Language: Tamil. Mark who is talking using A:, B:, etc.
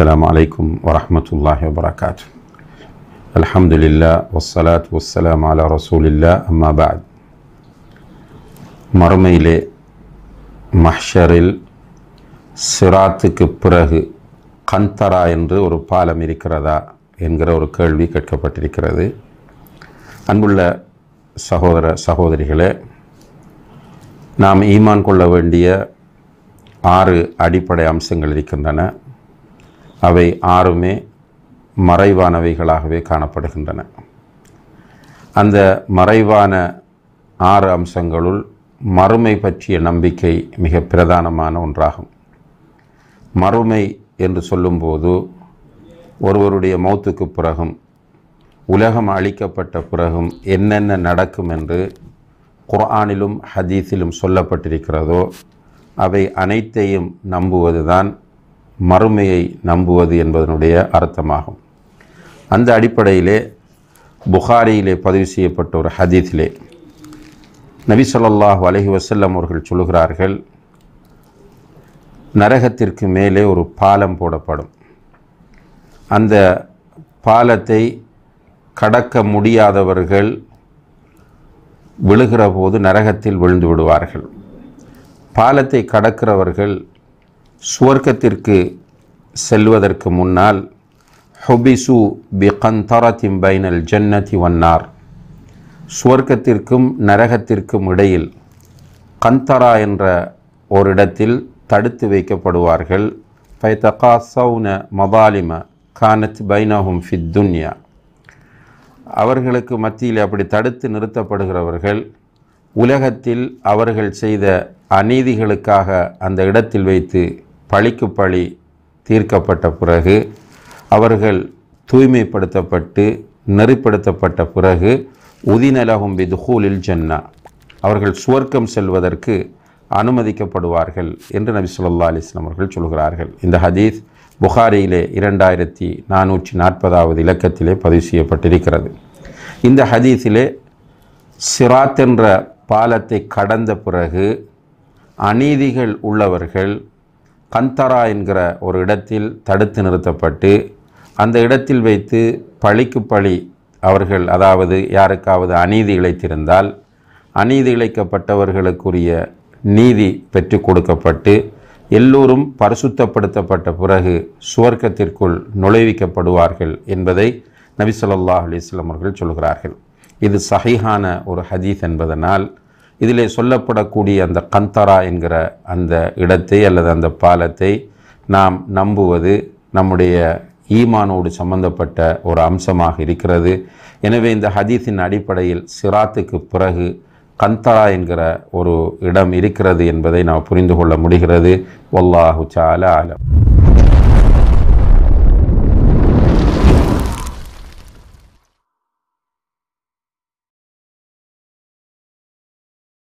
A: السلام عليكم ورحمة الله وبركاته الحمد لله والصلاة والسلام على رسول الله أما بعد மறுமையிலே மஹ்ஷரில் சிராத்துக்கு பிறகு கந்தரா என்று ஒரு பாலம் இருக்கிறதா என்கிற ஒரு கேள்வி கேட்கப்பட்டிருக்கிறது அன்புள்ள சகோதர சகோதரிகளே நாம் ஈமான் கொள்ள வேண்டிய ஆறு அடிப்படை அம்சங்கள் இருக்கின்றன அவை ஆறுமே மறைவானவைகளாகவே காணப்படுகின்றன அந்த மறைவான ஆறு அம்சங்களுள் மறுமை பற்றிய நம்பிக்கை மிக பிரதானமான ஒன்றாகும் மறுமை என்று சொல்லும்போது ஒருவருடைய மௌத்துக்கு பிறகும் உலகம் அழிக்கப்பட்ட பிறகும் என்னென்ன நடக்கும் என்று குர்ஆனிலும் ஹதீஸிலும் சொல்லப்பட்டிருக்கிறதோ அவை அனைத்தையும் நம்புவதுதான் மறுமையை நம்புவது என்பதனுடைய அர்த்தமாகும் அந்த அடிப்படையிலே புகாரியிலே பதிவு செய்யப்பட்ட ஒரு ஹதீஸிலே நபி சொல்லாஹு அலஹி வசல்லம் அவர்கள் சொல்கிறார்கள் நரகத்திற்கு மேலே ஒரு பாலம் போடப்படும் அந்த பாலத்தை கடக்க முடியாதவர்கள் விழுகிற போது நரகத்தில் விழுந்து விடுவார்கள் பாலத்தை கடக்கிறவர்கள் சுவர்க்கத்திற்கு செல்வதற்கு முன்னால் ஹொபிசு கந்தரத்தின் பைனல் ஜன்னதி வன்னார் சுவர்க்கத்திற்கும் நரகத்திற்கும் இடையில் கந்தரா என்ற ஒரு இடத்தில் தடுத்து வைக்கப்படுவார்கள் பைத்தகா சவுன மபாலிம கானத் பைனஹும் ஃபித்துன்யா அவர்களுக்கு மத்தியில் அப்படி தடுத்து நிறுத்தப்படுகிறவர்கள் உலகத்தில் அவர்கள் செய்த அநீதிகளுக்காக அந்த இடத்தில் வைத்து பழிக்கு பழி தீர்க்கப்பட்ட பிறகு அவர்கள் தூய்மைப்படுத்தப்பட்டு நெறிப்படுத்தப்பட்ட பிறகு உதிநலகும் பிதுஹூலில் ஜன்னா அவர்கள் சுவர்க்கம் செல்வதற்கு அனுமதிக்கப்படுவார்கள் என்று நபி சொல்லா அலிஸ்லாம் அவர்கள் சொல்கிறார்கள் இந்த ஹதீஸ் புகாரியிலே இரண்டாயிரத்தி நானூற்றி நாற்பதாவது இலக்கத்திலே பதிவு செய்யப்பட்டிருக்கிறது இந்த ஹதீஸிலே சிராத் என்ற பாலத்தை கடந்த பிறகு அநீதிகள் உள்ளவர்கள் கந்தரா என்கிற ஒரு இடத்தில் தடுத்து நிறுத்தப்பட்டு அந்த இடத்தில் வைத்து பழிக்கு பழி அவர்கள் அதாவது யாருக்காவது அநீதி இழைத்திருந்தால் அநீதி இழைக்கப்பட்டவர்களுக்குரிய நீதி பெற்று கொடுக்கப்பட்டு எல்லோரும் பரிசுத்தப்படுத்தப்பட்ட பிறகு சுவர்க்கத்திற்குள் நுழைவிக்கப்படுவார்கள் என்பதை நபிசல்லா அலிஸ்லாம் அவர்கள் சொல்கிறார்கள் இது சகைகான ஒரு ஹதீஸ் என்பதனால் இதிலே சொல்லப்படக்கூடிய அந்த கந்தரா என்கிற அந்த இடத்தை அல்லது அந்த பாலத்தை நாம் நம்புவது நம்முடைய ஈமானோடு சம்பந்தப்பட்ட ஒரு அம்சமாக இருக்கிறது எனவே இந்த ஹதீஸின் அடிப்படையில் சிராத்துக்கு பிறகு கந்தரா என்கிற ஒரு இடம் இருக்கிறது என்பதை நாம் புரிந்து கொள்ள முடிகிறது ஒல்லாஹு சால ஆலம்